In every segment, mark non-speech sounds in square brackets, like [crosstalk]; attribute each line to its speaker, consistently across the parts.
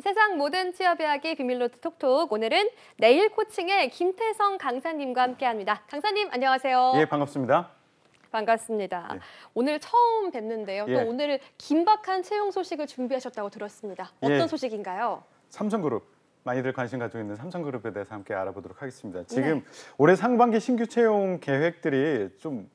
Speaker 1: 세상 모든 취업 이야기 비밀로 톡톡. 오늘은 내일 코칭의 김태성 강사님과 함께합니다. 강사님 안녕하세요. 예,
Speaker 2: 반갑습니다.
Speaker 1: 반갑습니다. 예. 오늘 처음 뵙는데요. 예. 또 오늘 긴박한 채용 소식을 준비하셨다고 들었습니다. 어떤 예. 소식인가요?
Speaker 2: 삼성그룹. 많이들 관심 가지고 있는 삼성그룹에 대해서 함께 알아보도록 하겠습니다. 네. 지금 네. 올해 상반기 신규 채용 계획들이 좀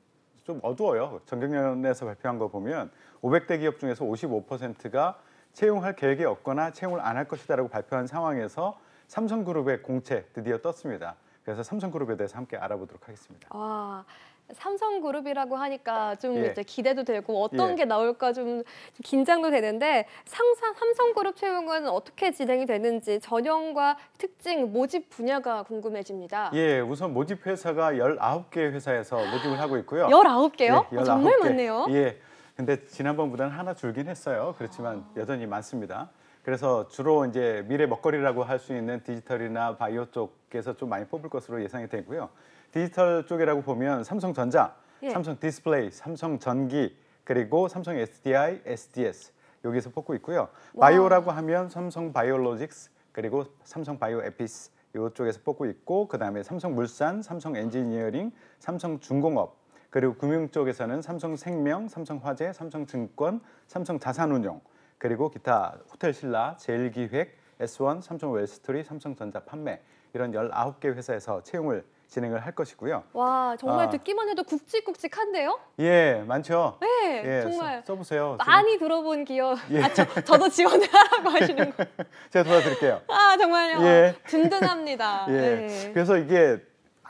Speaker 2: 좀 어두워요. 전경련에서 발표한 거 보면 500대 기업 중에서 55%가 채용할 계획이 없거나 채용을 안 할 것이다라고 발표한 상황에서 삼성그룹의 공채 드디어 떴습니다. 그래서 삼성그룹에 대해서 함께 알아보도록 하겠습니다.
Speaker 1: 아... 삼성그룹이라고 하니까 좀 예. 이제 기대도 되고 어떤 예. 게 나올까 좀 긴장도 되는데 상상 삼성그룹 채용은 어떻게 진행이 되는지 전형과 특징, 모집 분야가 궁금해집니다. 예,
Speaker 2: 우선 모집 회사가 열아개 회사에서 모집을 하고 있고요. 열아 개요 예, 19개. 아, 어, 정말 많네요. 예. 근데 지난번보다는 하나 줄긴 했어요. 그렇지만 아. 여전히 많습니다. 그래서 주로 이제 미래 먹거리라고 할 수 있는 디지털이나 바이오 쪽에서 좀 많이 뽑을 것으로 예상이 되고요. 디지털 쪽이라고 보면 삼성전자, 예. 삼성 디스플레이, 삼성전기, 그리고 삼성 SDI, SDS 여기서 뽑고 있고요. 와. 바이오라고 하면 삼성 바이오로직스, 그리고 삼성 바이오 에피스 이쪽에서 뽑고 있고 그다음에 삼성 물산, 삼성 엔지니어링, 삼성 중공업 그리고 금융 쪽에서는 삼성생명, 삼성화재, 삼성증권, 삼성자산운용, 그리고 기타 호텔신라, 제일기획, S1, 삼성웰스토리, 삼성전자 판매 이런 19개 회사에서 채용을 진행을 할 것이고요.
Speaker 1: 와 정말 어, 듣기만 해도 굵직굵직한데요?
Speaker 2: 예 많죠. 네 예, 정말 써, 보세요 많이
Speaker 1: 지금. 들어본 기업. 예. 아, 저, 저도 지원을 하라고 하시는
Speaker 2: 거. [laughs] 제가 도와드릴게요.
Speaker 1: 아 정말요. 예. 든든합니다. [laughs] 예. 네. 그래서
Speaker 2: 이게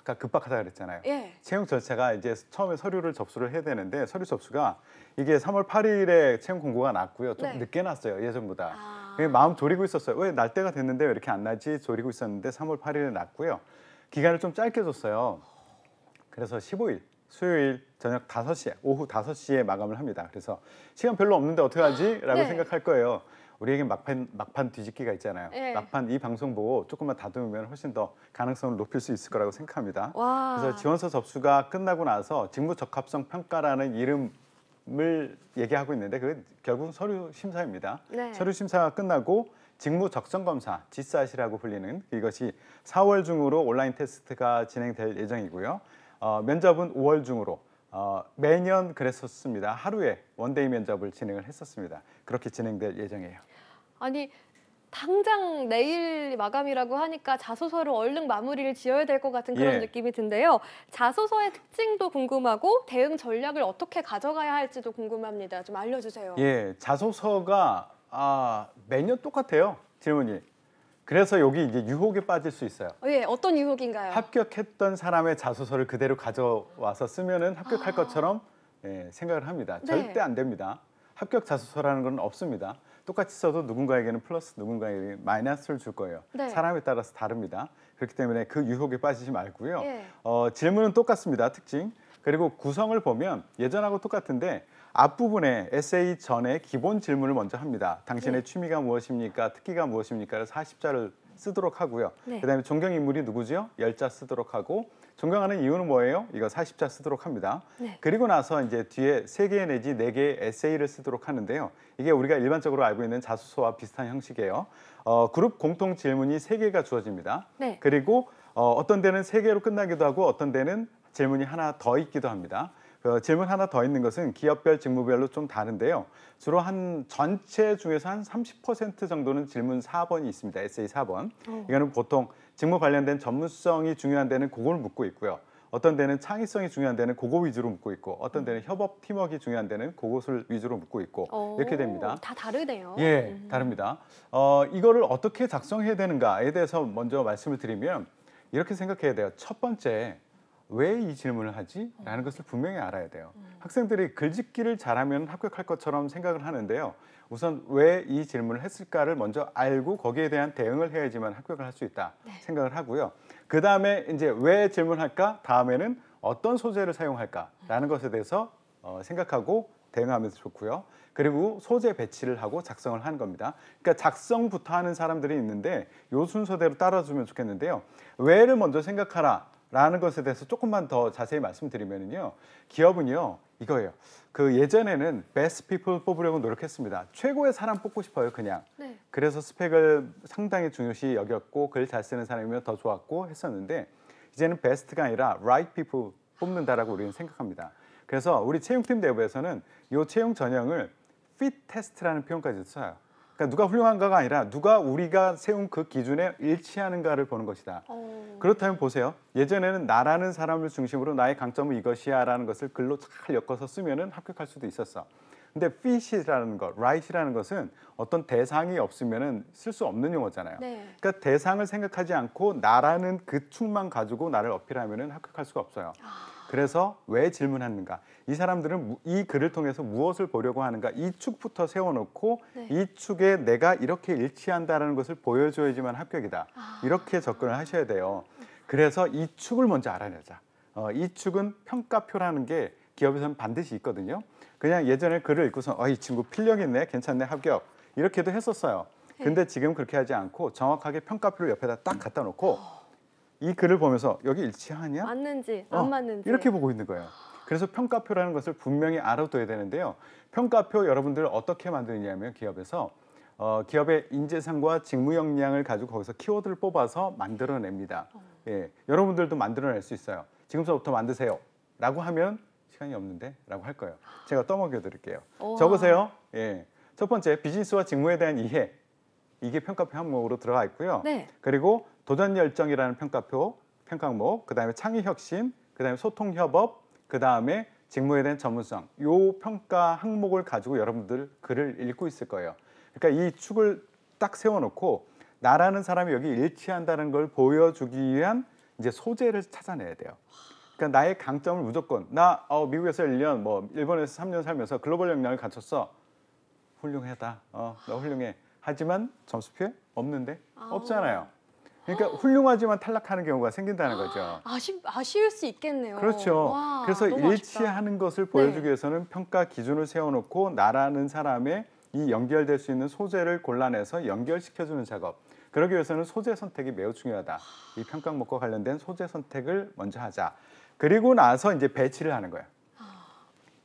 Speaker 2: 아까 급박하다 그랬잖아요. 예. 채용 절차가 이제 처음에 서류를 접수를 해야 되는데 서류 접수가 이게 3월 8일에 채용 공고가 났고요. 좀 네. 늦게 났어요. 예전보다. 아... 마음 졸이고 있었어요. 왜 날 때가 됐는데 왜 이렇게 안 나지? 졸이고 있었는데 3월 8일에 났고요. 기간을 좀 짧게 줬어요. 그래서 15일 수요일 저녁 5시에 오후 5시에 마감을 합니다. 그래서 시간 별로 없는데 어떡 하지? 라고 네. 생각할 거예요. 우리에게 막판 막판 뒤집기가 있잖아요. 예. 막판 이 방송 보고 조금만 다듬으면 훨씬 더 가능성을 높일 수 있을 거라고 생각합니다. 와. 그래서 지원서 접수가 끝나고 나서 직무 적합성 평가라는 이름을 얘기하고 있는데 그 결국 서류 심사입니다. 네. 서류 심사가 끝나고 직무 적성 검사 지사시라고 불리는 이것이 4월 중으로 온라인 테스트가 진행될 예정이고요. 어, 면접은 5월 중으로 어, 매년 그랬었습니다. 하루에 원데이 면접을 진행을 했었습니다. 그렇게 진행될 예정이에요.
Speaker 1: 아니 당장 내일 마감이라고 하니까 자소서를 얼른 마무리를 지어야 될 것 같은 그런 예. 느낌이 든데요. 자소서의 특징도 궁금하고 대응 전략을 어떻게 가져가야 할지도 궁금합니다. 좀 알려주세요.
Speaker 2: 예, 자소서가 아, 매년 똑같아요. 질문이. 그래서 여기 이제 유혹에 빠질 수 있어요. 어,
Speaker 1: 예, 어떤 유혹인가요?
Speaker 2: 합격했던 사람의 자소서를 그대로 가져와서 쓰면은 합격할 아... 것처럼 예, 생각을 합니다. 네. 절대 안 됩니다. 합격 자소서라는 건 없습니다. 똑같이 써도 누군가에게는 플러스, 누군가에게는 마이너스를 줄 거예요. 네. 사람에 따라서 다릅니다. 그렇기 때문에 그 유혹에 빠지지 말고요. 예. 어, 질문은 똑같습니다. 특징. 그리고 구성을 보면 예전하고 똑같은데 앞부분에 에세이 전에 기본 질문을 먼저 합니다. 당신의 예. 취미가 무엇입니까? 특기가 무엇입니까?를 40자를 쓰도록 하고요. 네. 그다음에 존경인물이 누구지요? 열자 쓰도록 하고 존경하는 이유는 뭐예요? 이거 40자 쓰도록 합니다. 네. 그리고 나서 이제 뒤에 3개 내지 4개의 에세이를 쓰도록 하는데요. 이게 우리가 일반적으로 알고 있는 자소서와 비슷한 형식이에요. 어, 그룹 공통 질문이 3개가 주어집니다. 네. 그리고 어, 어떤 데는 3개로 끝나기도 하고 어떤 데는 질문이 하나 더 있기도 합니다. 그 질문 하나 더 있는 것은 기업별 직무별로 좀 다른데요. 주로 한 전체 중에서 한 30% 정도는 질문 4번이 있습니다. 에세이 4번. 오. 어. 이거는 보통 직무 관련된 전문성이 중요한 데는 그걸 묻고 있고요. 어떤 데는 창의성이 중요한 데는 그거 위주로 묻고 있고 어떤 데는 협업 팀워크가 중요한 데는 그것을 위주로 묻고 있고 오, 어, 이렇게 됩니다. 다
Speaker 1: 다르네요. 예, 음.
Speaker 2: 다릅니다. 어, 이거를 어떻게 작성해야 되는가에 대해서 먼저 말씀을 드리면 이렇게 생각해야 돼요. 첫 번째 왜이 질문을 하지? 라는 것을 분명히 알아야 돼요. 음. 학생들이 글짓기를 잘하면 합격할 것처럼 생각을 하는데요. 우선 왜 이 질문을 했을까를 먼저 알고 거기에 대한 대응을 해야지만 합격을 할 수 있다 네. 생각을 하고요. 그 다음에 이제 왜 질문할까? 다음에는 어떤 소재를 사용할까라는 것에 대해서 어, 생각하고 대응하면서 좋고요. 그리고 소재 배치를 하고 작성을 하는 겁니다. 그러니까 작성부터 하는 사람들이 있는데 요 순서대로 따라주면 좋겠는데요. 왜를 먼저 생각하라 라는 것에 대해서 조금만 더 자세히 말씀드리면요. 기업은요, 이거예요. 그 예전에는 베스트 피플 뽑으려고 노력했습니다. 최고의 사람 뽑고 싶어요, 그냥. 네. 그래서 스펙을 상당히 중요시 여겼고 글 잘 쓰는 사람이면 더 좋았고 했었는데 이제는 베스트가 아니라 right p e 뽑는다라고 우리는 생각합니다. 그래서 우리 채용팀 내부에서는 이 채용 전형을 f 테스트라는 표현까지 써요. 그러니까 누가 훌륭한가가 아니라 누가 우리가 세운 그 기준에 일치하는가를 보는 것이다. 오. 어. 그렇다면 보세요. 예전에는 나라는 사람을 중심으로 나의 강점은 이것이야라는 것을 글로 잘 엮어서 쓰면은 합격할 수도 있었어. 근데 fit이라는 것, right이라는 것은 어떤 대상이 없으면은 쓸 수 없는 용어잖아요. 네. 그러니까 대상을 생각하지 않고 나라는 그 축만 가지고 나를 어필하면은 합격할 수가 없어요. 아. 그래서 왜 질문하는가? 이 사람들은 이 글을 통해서 무엇을 보려고 하는가? 이 축부터 세워놓고 네. 이 축에 내가 이렇게 일치한다라는 것을 보여줘야지만 합격이다. 아. 이렇게 접근을 하셔야 돼요. 그래서 이 축을 먼저 알아내자. 어, 이 축은 평가표라는 게 기업에서는 반드시 있거든요. 그냥 예전에 글을 읽고서 어, 이 친구 필력 있네, 괜찮네, 합격 이렇게도 했었어요. 네. 근데 지금 그렇게 하지 않고 정확하게 평가표를 옆에다 딱 갖다 놓고 어. 이 글을 보면서 여기 일치하냐?
Speaker 1: 맞는지 안 어, 맞는지 이렇게
Speaker 2: 보고 있는 거예요. 그래서 평가표라는 것을 분명히 알아둬야 되는데요. 평가표 여러분들 어떻게 만드느냐면 기업에서 어, 기업의 인재상과 직무 역량을 가지고 거기서 키워드를 뽑아서 만들어냅니다. 어. 예, 여러분들도 만들어낼 수 있어요. 지금서부터 만드세요. 라고 하면 시간이 없는데 라고 할 거예요. 제가 떠먹여 드릴게요. 오와. 아. 적으세요. 예. 첫 번째, 비즈니스와 직무에 대한 이해. 이게 평가표 항목으로 들어가 있고요. 네. 그리고 도전 열정이라는 평가표, 평가목, 그다음에 창의 혁신, 그다음에 소통 협업, 그다음에 직무에 대한 전문성. 요 평가 항목을 가지고 여러분들 글을 읽고 있을 거예요. 그러니까 이 축을 딱 세워 놓고 나라는 사람이 여기 일치한다는 걸 보여주기 위한 이제 소재를 찾아내야 돼요. 그러니까 나의 강점을 무조건 나 어, 미국에서 1년 뭐 일본에서 3년 살면서 글로벌 역량을 갖췄어. 훌륭하다. 어, 너 훌륭해. 하지만 점수표에 없는데 아. 없잖아요. 그러니까 아. 훌륭하지만 탈락하는 경우가 생긴다는 거죠.
Speaker 1: 아쉽, 아쉬울 수 있겠네요. 그렇죠. 와, 그래서 일치하는
Speaker 2: 것을 보여주기 네. 위해서는 평가 기준을 세워놓고 나라는 사람의 이 연결될 수 있는 소재를 골라내서 연결시켜주는 작업. 그러기 위해서는 소재 선택이 매우 중요하다. 이 평가목과 관련된 소재 선택을 먼저 하자. 그리고 나서 이제 배치를 하는 거예요. 아.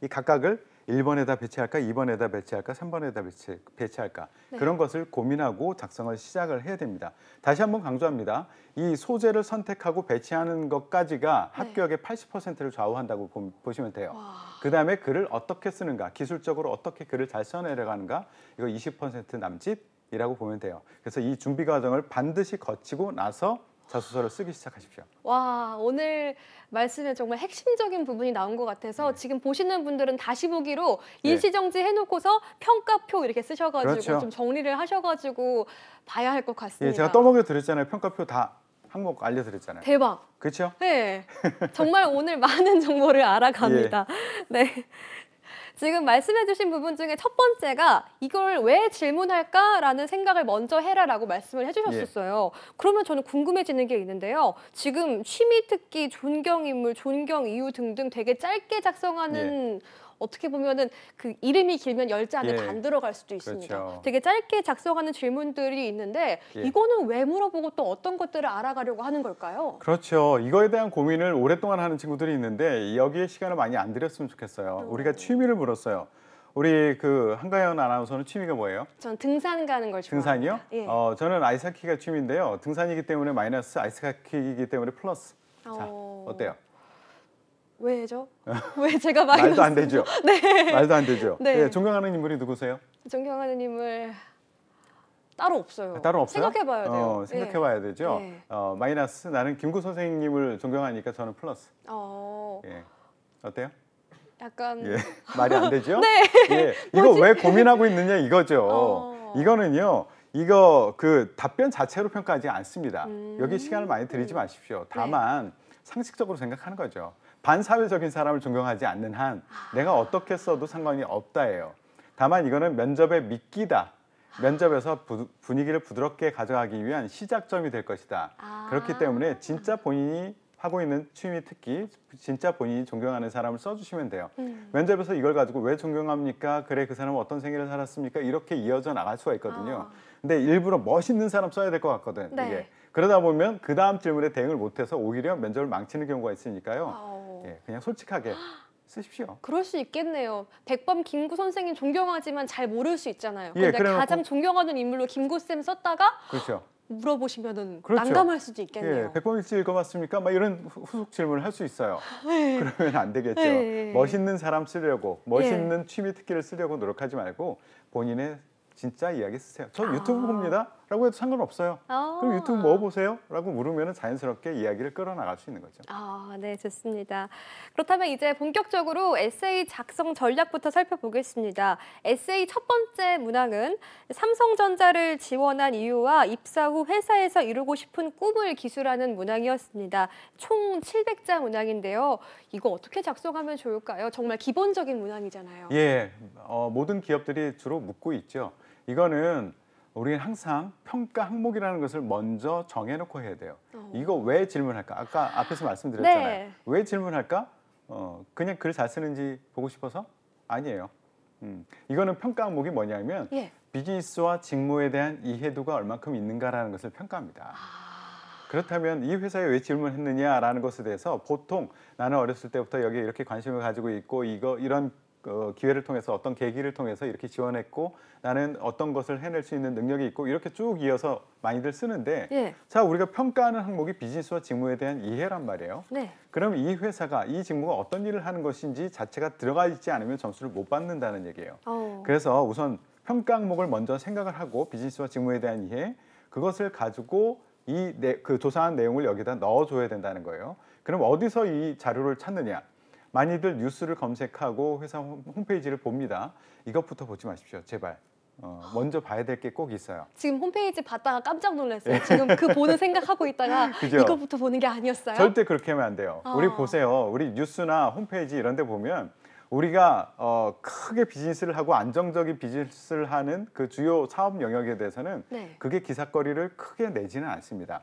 Speaker 2: 이 각각을 1번에다 배치할까, 2번에다 배치할까, 3번에다 배치, 배치할까 네. 그런 것을 고민하고 작성을 시작을 해야 됩니다. 다시 한번 강조합니다. 이 소재를 선택하고 배치하는 것까지가 네. 합격의 80%를 좌우한다고 보시면 돼요. 그 다음에 글을 어떻게 쓰는가, 기술적으로 어떻게 글을 잘 써내려가는가 이거 20% 남짓이라고 보면 돼요. 그래서 이 준비 과정을 반드시 거치고 나서 자소서를 쓰기 시작하십시오.
Speaker 1: 와 오늘 말씀에 정말 핵심적인 부분이 나온 것 같아서 네. 지금 보시는 분들은 다시 보기로 네. 일시정지 해놓고서 평가표 이렇게 쓰셔가지고 그렇죠. 좀 정리를 하셔가지고 봐야 할 것 같습니다. 예, 제가
Speaker 2: 떠먹여 드렸잖아요. 평가표 다 항목 알려드렸잖아요. 대박. 그렇죠?
Speaker 1: 네. 정말 오늘 많은 정보를 알아갑니다. [laughs] 예. 네. 지금 말씀해주신 부분 중에 첫 번째가 이걸 왜 질문할까라는 생각을 먼저 해라라고 말씀을 해주셨었어요. 예. 그러면 저는 궁금해지는 게 있는데요. 지금 취미 특기, 존경 인물, 존경 이유 등등 되게 짧게 작성하는 예. 어떻게 보면은 그 이름이 길면 열자 안에 예. 안 들어갈 수도 있습니다. 그렇죠. 되게 짧게 작성하는 질문들이 있는데 예. 이거는 왜 물어보고 또 어떤 것들을 알아가려고 하는 걸까요?
Speaker 2: 그렇죠. 이거에 대한 고민을 오랫동안 하는 친구들이 있는데 여기에 시간을 많이 안 들였으면 좋겠어요. 음. 우리가 취미를 물었어요. 우리 그 한가연 아나운서는 취미가 뭐예요?
Speaker 1: 전 등산 가는 걸 좋아합니다. 등산이요? 예.
Speaker 2: 어, 저는 아이스하키가 취미인데요. 등산이기 때문에 마이너스, 아이스하키이기 때문에 플러스.
Speaker 1: 자, 어. 어때요? 왜죠? 아, [laughs] 왜 제가 마이너스? 말도 안 되죠. [laughs] 네. 말도 안 되죠. 네. 네.
Speaker 2: 존경하는 인물이 누구세요?
Speaker 1: 존경하는 인물 따로 없어요. 아, 따로 없어요? 생각해봐야 돼요. 어, 생각해봐야 네.
Speaker 2: 되죠. 네. 어, 마이너스 나는 김구 선생님을 존경하니까 저는 플러스.
Speaker 1: 어. 예. 어때요? 약간 예. 말이 안 되죠? [laughs] 네. 예.
Speaker 2: 이거 뭐지? 왜 고민하고 있느냐 이거죠. 어. 이거는요. 이거 그 답변 자체로 평가하지 않습니다. 음. 여기 시간을 많이 들이지 마십시오. 다만 네. 상식적으로 생각하는 거죠. 반사회적인 사람을 존경하지 않는 한 내가 어떻게 써도 상관이 없다예요. 다만 이거는 면접에 미끼다. 면접에서 부, 분위기를 부드럽게 가져가기 위한 시작점이 될 것이다. 아 그렇기 때문에 진짜 본인이 하고 있는 취미 특기, 진짜 본인이 존경하는 사람을 써주시면 돼요. 음. 면접에서 이걸 가지고 왜 존경합니까? 그래 그 사람은 어떤 생일을 살았습니까? 이렇게 이어져 나갈 수가 있거든요. 아. 근데 일부러 멋있는 사람 써야 될 것 같거든. 네. 이게 그러다 보면 그 다음 질문에 대응을 못해서 오히려 면접을 망치는 경우가 있으니까요. 예, 그냥 솔직하게 쓰십시오.
Speaker 1: [gasps] 그럴 수 있겠네요. 백범 김구 선생님 존경하지만 잘 모를 수 있잖아요. 예, 근데 가장 존경하는 인물로 김구 쌤 썼다가 그렇죠. 물어보시면은 그렇죠. 난감할 수도 있겠네요. 예,
Speaker 2: 백범일지 고맙습니까막 이런 후속 질문을 할 수 있어요. 에 [laughs] 네. 그러면 안 되겠죠. 에 네, 네, 멋있는 사람 쓰려고 멋있는 예. 취미 특기를 쓰려고 노력하지 말고 본인의 진짜 이야기 쓰세요. 저 아. 유튜브 아. 봅니다. 라고 해도 상관없어요. 그럼 유튜브 뭐 아. 보세요? 라고 물으면 자연스럽게 이야기를 끌어나갈 수 있는 거죠.
Speaker 1: 아, 네, 좋습니다. 그렇다면 이제 본격적으로 에세이 작성 전략부터 살펴보겠습니다. 에세이 첫 번째 문항은 삼성전자를 지원한 이유와 입사 후 회사에서 이루고 싶은 꿈을 기술하는 문항이었습니다. 총 700자 문항인데요. 이거 어떻게 작성하면 좋을까요? 정말 기본적인 문항이잖아요.
Speaker 2: 예, 어, 모든 기업들이 주로 묻고 있죠. 이거는 우리는 항상 평가 항목이라는 것을 먼저 정해놓고 해야 돼요. 어. 이거 왜 질문할까? 아까 앞에서 말씀드렸잖아요. 네. 왜 질문할까? 어, 그냥 글 잘 쓰는지 보고 싶어서? 아니에요. 음, 이거는 평가 항목이 뭐냐면 예. 비즈니스와 직무에 대한 이해도가 얼만큼 있는가라는 것을 평가합니다. 아. 그렇다면 이 회사에 왜 질문했느냐라는 것에 대해서 보통 나는 어렸을 때부터 여기에 이렇게 관심을 가지고 있고 이거 이런 그 기회를 통해서 어떤 계기를 통해서 이렇게 지원했고 나는 어떤 것을 해낼 수 있는 능력이 있고 이렇게 쭉 이어서 많이들 쓰는데 예. 자 우리가 평가하는 항목이 비즈니스와 직무에 대한 이해란 말이에요. 네. 그럼 이 회사가 이 직무가 어떤 일을 하는 것인지 자체가 들어가 있지 않으면 점수를 못 받는다는 얘기예요. 오. 그래서 우선 평가 항목을 먼저 생각을 하고 비즈니스와 직무에 대한 이해 그것을 가지고 이 그 조사한 내용을 여기다 넣어줘야 된다는 거예요. 그럼 어디서 이 자료를 찾느냐? 많이들 뉴스를 검색하고 회사 홈페이지를 봅니다. 이것부터 보지 마십시오. 제발. 어, 먼저 봐야 될 게 꼭 있어요.
Speaker 1: 지금 홈페이지 봤다가 깜짝 놀랐어요. 예. 지금 그 보는 생각하고 있다가 [laughs] 이것부터 보는 게 아니었어요. 절대
Speaker 2: 그렇게 하면 안 돼요. 어. 우리 보세요. 우리 뉴스나 홈페이지 이런 데 보면 우리가 어, 크게 비즈니스를 하고 안정적인 비즈니스를 하는 그 주요 사업 영역에 대해서는 네. 그게 기사거리를 크게 내지는 않습니다.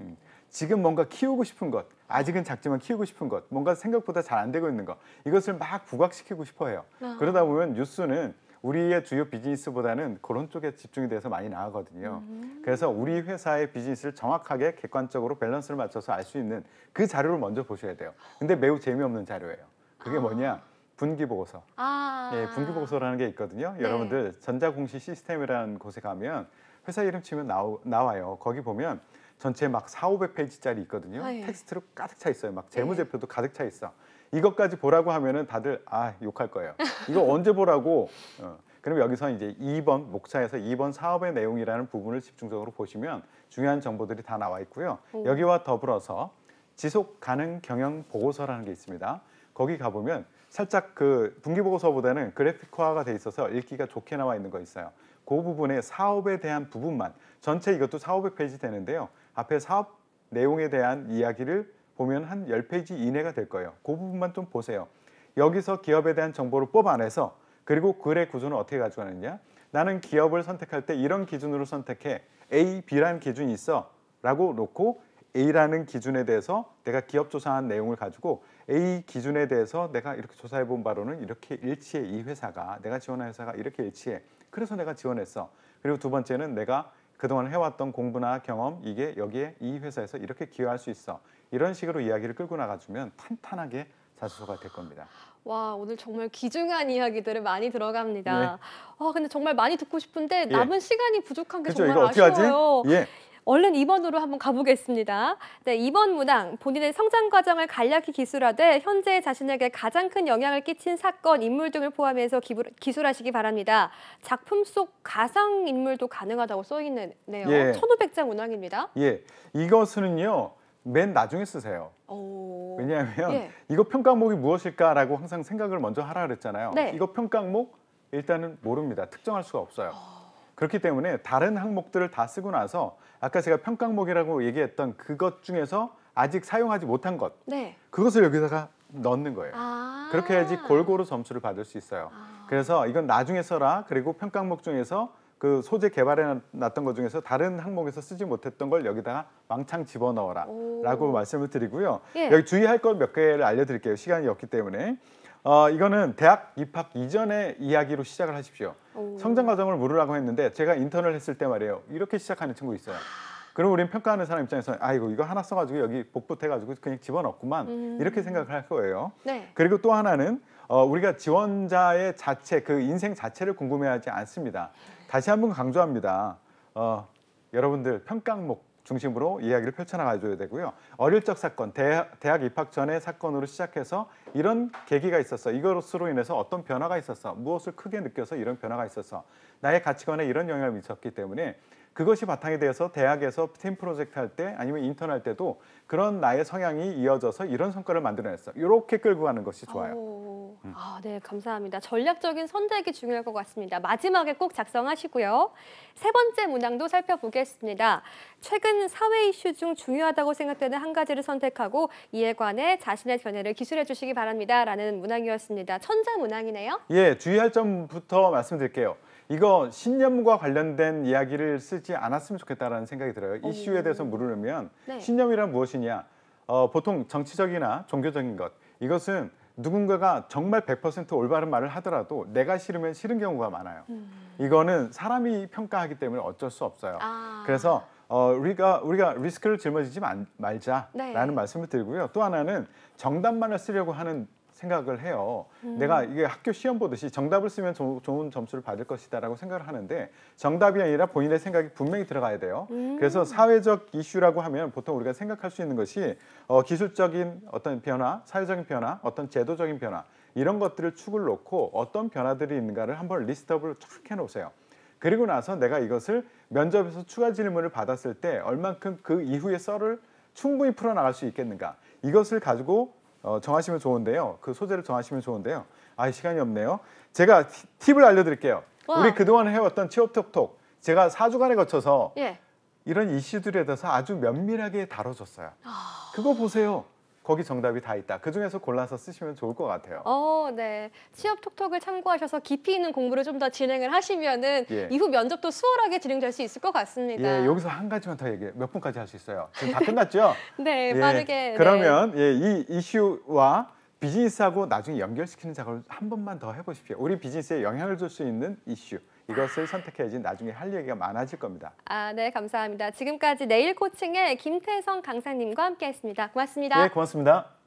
Speaker 2: 음. 지금 뭔가 키우고 싶은 것, 아직은 작지만 키우고 싶은 것, 뭔가 생각보다 잘 안 되고 있는 것, 이것을 막 부각시키고 싶어 해요. 아. 그러다 보면 뉴스는 우리의 주요 비즈니스보다는 그런 쪽에 집중이 돼서 많이 나가거든요. 음. 그래서 우리 회사의 비즈니스를 정확하게 객관적으로 밸런스를 맞춰서 알 수 있는 그 자료를 먼저 보셔야 돼요. 근데 매우 재미없는 자료예요. 그게 아. 뭐냐? 분기보고서. 아. 예, 분기보고서라는 게 있거든요. 네. 여러분들 전자공시 시스템이라는 곳에 가면 회사 이름 치면 나오, 나와요. 거기 보면 전체 막 4, 500페이지짜리 있거든요. 아, 예. 텍스트로 가득 차 있어요. 막 네. 재무제표도 예. 가득 차 있어. 이것까지 보라고 하면은 다들 아 욕할 거예요. 이거 [laughs] 언제 보라고? 어. 그럼 여기서 이제 2번 목차에서 2번 사업의 내용이라는 부분을 집중적으로 보시면 중요한 정보들이 다 나와 있고요. 오. 여기와 더불어서 지속 가능 경영 보고서라는 게 있습니다. 거기 가보면 살짝 그 분기보고서보다는 그래픽화가 돼 있어서 읽기가 좋게 나와 있는 거 있어요. 그 부분에 사업에 대한 부분만 전체 이것도 4, 500페이지 되는데요. 앞에 사업 내용에 대한 이야기를 보면 한 10페이지 이내가 될 거예요. 그 부분만 좀 보세요. 여기서 기업에 대한 정보를 뽑아내서 그리고 글의 구조는 어떻게 가져가느냐 나는 기업을 선택할 때 이런 기준으로 선택해 A, B라는 기준이 있어 라고 놓고 A라는 기준에 대해서 내가 기업 조사한 내용을 가지고 A 기준에 대해서 내가 이렇게 조사해 본 바로는 이렇게 일치해 이 회사가 내가 지원한 회사가 이렇게 일치해 그래서 내가 지원했어 그리고 두 번째는 내가 그동안 해왔던 공부나 경험 이게 여기에 이 회사에서 이렇게 기여할 수 있어 이런 식으로 이야기를 끌고 나가주면 탄탄하게 자소서가될 겁니다.
Speaker 1: 와 오늘 정말 귀중한 이야기들을 많이 들어갑니다. 네. 와 아, 근데 정말 많이 듣고 싶은데 예. 남은 예. 시간이 부족한 게 그쵸, 정말 아쉬워요. 예. 얼른 2번으로 한번 가보겠습니다. 네, 2번 문항, 본인의 성장 과정을 간략히 기술하되 현재 자신에게 가장 큰 영향을 끼친 사건, 인물 등을 포함해서 기술하시기 바랍니다. 작품 속 가상 인물도 가능하다고 써있네요. 예. 1,500장 문항입니다.
Speaker 2: 예, 이것은요. 맨 나중에 쓰세요.
Speaker 1: 오...
Speaker 2: 왜냐하면 예. 이거 평가목이 무엇일까라고 항상 생각을 먼저 하라 그랬잖아요. 네. 이거 평가목 일단은 모릅니다. 특정할 수가 없어요. 오... 아. 그렇기 때문에 다른 항목들을 다 쓰고 나서 아까 제가 평강목이라고 얘기했던 그것 중에서 아직 사용하지 못한 것 네. 그것을 여기다가 넣는 거예요. 아 그렇게 해야지 골고루 점수를 받을 수 있어요. 아 그래서 이건 나중에 써라 그리고 평강목 중에서 그 소재 개발해 놨던 것 중에서 다른 항목에서 쓰지 못했던 걸 여기다가 왕창 집어넣어라 라고 말씀을 드리고요. 예. 여기 주의할 것 몇 개를 알려드릴게요. 시간이 없기 때문에. 어, 이거는 대학 입학 이전의 이야기로 시작을 하십시오. 오. 성장 과정을 물으라고 했는데 제가 인턴을 했을 때 말이에요. 이렇게 시작하는 친구 있어요. 그럼 우린 평가하는 사람 입장에서 아이고 이거 하나 써가지고 여기 복붙해가지고 그냥 집어넣구만 음. 이렇게 생각을 할 거예요. 네. 그리고 또 하나는 어, 우리가 지원자의 자체 그 인생 자체를 궁금해하지 않습니다. 다시 한 번 강조합니다. 어, 여러분들 평강목 중심으로 이야기를 펼쳐나가줘야 되고요. 어릴 적 사건, 대학, 대학 입학 전의 사건으로 시작해서 이런 계기가 있었어. 이것으로 인해서 어떤 변화가 있었어. 무엇을 크게 느껴서 이런 변화가 있었어. 나의 가치관에 이런 영향을 미쳤기 때문에 그것이 바탕이 돼서 대학에서 팀 프로젝트 할 때 아니면 인턴 할 때도 그런 나의 성향이 이어져서 이런 성과를 만들어냈어. 이렇게 끌고 가는 것이 좋아요.
Speaker 1: 오 어. 음. 아, 네, 감사합니다. 전략적인 선택이 중요할 것 같습니다. 마지막에 꼭 작성하시고요. 세 번째 문항도 살펴보겠습니다. 최근 사회 이슈 중 중요하다고 생각되는 한 가지를 선택하고 이에 관해 자신의 견해를 기술해 주시기 바랍니다. 라는 문항이었습니다. 천자 문항이네요.
Speaker 2: 예, 주의할 점부터 말씀드릴게요. 이거 신념과 관련된 이야기를 쓰지 않았으면 좋겠다라는 생각이 들어요. 오. 어. 이슈에 대해서 물으려면 네. 신념이란 무엇이냐? 어, 보통 정치적이나 종교적인 것 이것은 누군가가 정말 100% 올바른 말을 하더라도 내가 싫으면 싫은 경우가 많아요. 음. 이거는 사람이 평가하기 때문에 어쩔 수 없어요. 아. 그래서 어, 우리가 우리가 리스크를 짊어지지 말, 자라는 네. 말씀을 드리고요. 또 하나는 정답만을 쓰려고 하는 생각을 해요. 음. 내가 이게 학교 시험 보듯이 정답을 쓰면 조, 좋은 점수를 받을 것이다라고 생각을 하는데 정답이 아니라 본인의 생각이 분명히 들어가야 돼요. 음. 그래서 사회적 이슈라고 하면 보통 우리가 생각할 수 있는 것이 어, 기술적인 어떤 변화, 사회적인 변화, 어떤 제도적인 변화 이런 것들을 축을 놓고 어떤 변화들이 있는가를 한번 리스트업을 쫙 해놓으세요. 그리고 나서 내가 이것을 면접에서 추가 질문을 받았을 때 얼만큼 그 이후의 썰을 충분히 풀어나갈 수 있겠는가 이것을 가지고 어, 정하시면 좋은데요. 그 소재를 정하시면 좋은데요. 아 시간이 없네요. 제가 팁을 알려드릴게요. 와. 우리 그동안 해왔던 취업톡톡 제가 4주간에 거쳐서 예. 이런 이슈들에 대해서 아주 면밀하게 다뤄줬어요. 아... 그거 보세요. 거기 정답이 다 있다. 그 중에서 골라서 쓰시면 좋을 것 같아요.
Speaker 1: 어, 네. 취업 톡톡을 참고하셔서 깊이 있는 공부를 좀 더 진행을 하시면은 예. 이후 면접도 수월하게 진행될 수 있을 것 같습니다. 예, 여기서
Speaker 2: 한 가지만 더 얘기해. 몇 분까지 할 수 있어요? 지금 다 끝났죠?
Speaker 1: [laughs] 네, 예, 빠르게. 네. 그러면
Speaker 2: 네. 예, 이 이슈와 비즈니스하고 나중에 연결시키는 작업을 한 번만 더 해보십시오. 우리 비즈니스에 영향을 줄 수 있는 이슈. 이것을 선택해야지 나중에 할 얘기가 많아질 겁니다.
Speaker 1: 아, 네, 감사합니다. 지금까지 내일 코칭의 김태성 강사님과 함께했습니다. 고맙습니다. 네, 고맙습니다.